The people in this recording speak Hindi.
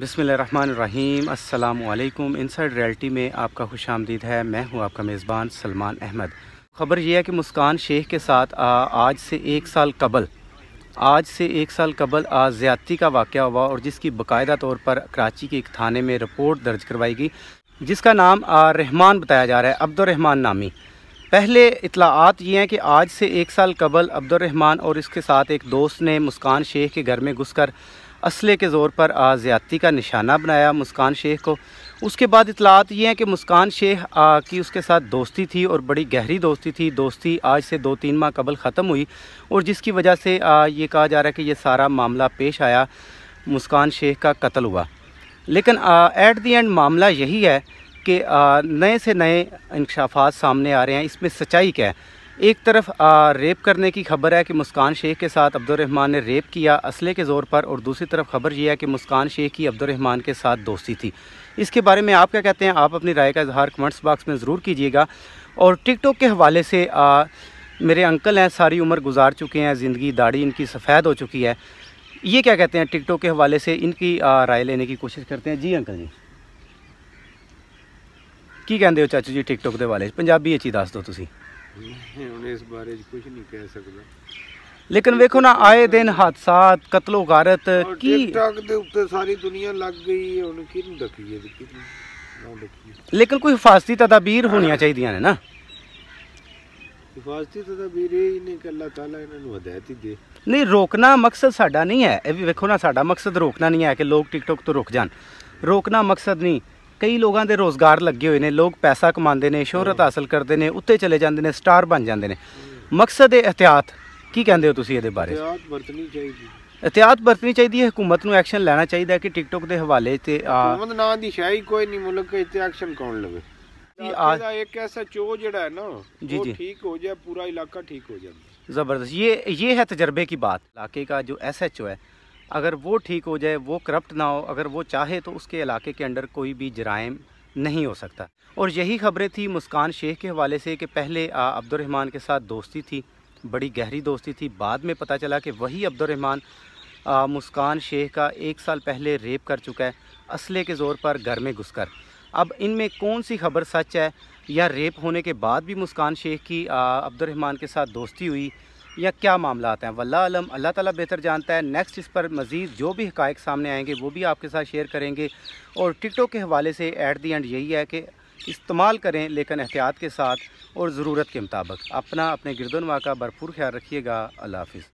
बसमीम अल्लाम इनसाइड रियलिटी में आपका खुश आमदीद है मैं हूँ आपका मेज़बान सलमान अहमद ख़बर यह है कि मुस्कान शेख के साथ आज से एक साल कबल आज से एक साल कबल ज़्यादती का वाक़ हुआ और जिसकी बाकायदा तौर पर कराची के एक थाने में रिपोर्ट दर्ज करवाई गई जिसका नाम रहमान बताया जा रहा है अब्दुलरहमान नामी पहले इतलाआत ये हैं कि आज से एक साल कबल अब्दुलरहमान और इसके साथ एक दोस्त ने मुस्कान शेख के घर में घुसकर असले के ज़ोर पर आज ज़्यादती का निशाना बनाया मुस्कान शेख को उसके बाद इतलात ये हैं कि मुस्कान शेख आ, की उसके साथ दोस्ती थी और बड़ी गहरी दोस्ती थी दोस्ती आज से दो तीन माह कबल ख़त्म हुई और जिसकी वजह से आ, ये कहा जा रहा है कि ये सारा मामला पेश आया मुस्कान शेख का कत्ल हुआ लेकिन एट दी एंड मामला यही है कि नए से नए इंकशाफात सामने आ रहे हैं इसमें सच्चाई क्या है एक तरफ आ, रेप करने की खबर है कि मुस्कान शेख के साथ अब्दुलरहमान ने रेप किया असले के ज़ोर पर और दूसरी तरफ खबर यह है कि मुस्कान शेख की अब्दुलरहमान के साथ दोस्ती थी इसके बारे में आप क्या कहते हैं आप अपनी राय का इजहार कमेंट्स बॉक्स में ज़रूर कीजिएगा और टिकटॉक के हवाले से आ, मेरे अंकल हैं सारी उम्र गुजार चुके हैं ज़िंदगी दाढ़ी इनकी सफ़ेद हो चुकी है ये क्या कहते हैं टिकटॉक के हवाले से इनकी आ, राय लेने की कोशिश करते हैं जी अंकल जी की कहें हो चाचू जी ਟਿਕਟੋਕ के हवाले पंजाबी ਵਿੱਚ दस दो ਦਿਓ ਇਸ ਬਾਰੇ ਕੁਝ ਨਹੀਂ ਕਹਿ ਸਕਦਾ ਲੇਕਿਨ ਵੇਖੋ ਨਾ ਆਏ ਦਿਨ ਹਾਦਸਾਤ ਕਤਲੋ ਗਾਰਤ ਕੀ ਟਿਕਟੌਕ ਦੇ ਉੱਤੇ ਸਾਰੀ ਦੁਨੀਆ ਲੱਗ ਗਈ ਹੁਣ ਕੀ ਡਕੀਏ ਤੇ ਕਿਹਨੂੰ ਨੂੰ ਡਕੀਏ ਲੇਕਿਨ ਕੋਈ ਹਫਾਜ਼ਤੀ ਤਦਾਬੀਰ ਹੋਣੀਆਂ ਚਾਹੀਦੀਆਂ ਨੇ ਨਾ ਹਫਾਜ਼ਤੀ ਤਦਾਬੀਰ ਇਹ ਨੇ ਕਿ ਅੱਲਾਹ ਤਾਲਾ ਇਹਨਾਂ ਨੂੰ ਹਦਾਇਤ ਹੀ ਦੇ ਨਹੀਂ ਰੋਕਣਾ ਮਕਸਦ ਸਾਡਾ ਨਹੀਂ ਹੈ ਇਹ ਵੀ ਵੇਖੋ ਨਾ ਸਾਡਾ ਮਕਸਦ ਰੋਕਣਾ ਨਹੀਂ ਹੈ ਕਿ ਲੋਕ ਟਿਕਟੌਕ ਤੋਂ ਰੁਕ ਜਾਣ ਰੋਕਣਾ ਮਕਸਦ ਨਹੀਂ ਕਈ ਲੋਕਾਂ ਦੇ ਰੋਜ਼ਗਾਰ ਲੱਗੇ ਹੋਏ ਨੇ ਲੋਕ ਪੈਸਾ ਕਮਾਉਂਦੇ ਨੇ ਸ਼ੋਹਰਤ ਹਾਸਲ ਕਰਦੇ ਨੇ ਉੱਤੇ ਚਲੇ ਜਾਂਦੇ ਨੇ ਸਟਾਰ ਬਣ ਜਾਂਦੇ ਨੇ ਮਕਸਦ ਇਹ ਇhtiyat ਕੀ ਕਹਿੰਦੇ ਹੋ ਤੁਸੀਂ ਇਹਦੇ ਬਾਰੇ ਇhtiyat ਵਰਤਣੀ ਚਾਹੀਦੀ ਇhtiyat ਵਰਤਣੀ ਚਾਹੀਦੀ ਹੈ ਹਕੂਮਤ ਨੂੰ ਐਕਸ਼ਨ ਲੈਣਾ ਚਾਹੀਦਾ ਹੈ ਕਿ ਟਿਕਟੋਕ ਦੇ ਹਵਾਲੇ ਤੇ ਹਕੂਮਤ ਨਾਂ ਦੀ ਹੀ ਕੋਈ ਨਹੀਂ ਮੁਲਕ ਇੱਥੇ ਐਕਸ਼ਨ ਕੌਣ ਲਵੇ ਇਹਦਾ ਇੱਕ ਐਸਾ ਚੋ ਜਿਹੜਾ ਹੈ ਨਾ ਉਹ ਠੀਕ ਹੋ ਜਾਏ ਪੂਰਾ ਇਲਾਕਾ ਠੀਕ ਹੋ ਜਾਂਦਾ ਜ਼ਬਰਦਸਤ ਇਹ ਇਹ ਹੈ ਤਜਰਬੇ ਕੀ ਬਾਤ ਇਲਾਕੇ ਦਾ ਜੋ ਐਸਐਚਓ ਹੈ अगर वो ठीक हो जाए वो करप्ट ना हो अगर वो चाहे तो उसके इलाके के अंडर कोई भी जराइम नहीं हो सकता और यही खबरें थी मुस्कान शेख के हवाले से कि पहले अब्दुलरहमान के साथ दोस्ती थी बड़ी गहरी दोस्ती थी बाद में पता चला कि वही अब्दुलरहमान मुस्कान शेख का एक साल पहले रेप कर चुका है असले के ज़ोर पर घर में घुसकर अब इनमें कौन सी खबर सच है या रेप होने के बाद भी मुस्कान शेख की अब्दुलरहमान के साथ दोस्ती हुई या क्या मामला हैं है वल्ला आलम अल्लाह ताला बेहतर जानता है नेक्स्ट इस पर मज़ीद जो भी हकायक सामने आएंगे वो भी आपके साथ शेयर करेंगे और टिकट के हवाले से एट दी एंड यही है कि इस्तेमाल करें लेकिन एहतियात के साथ और ज़रूरत के मुताबिक अपना अपने गिरदोनवा का भरपूर ख्याल रखिएगा अल्लाह हाफिज़